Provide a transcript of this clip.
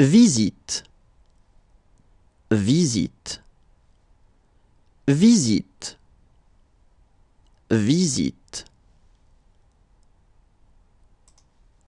Visite. Visite. Visite. Visite.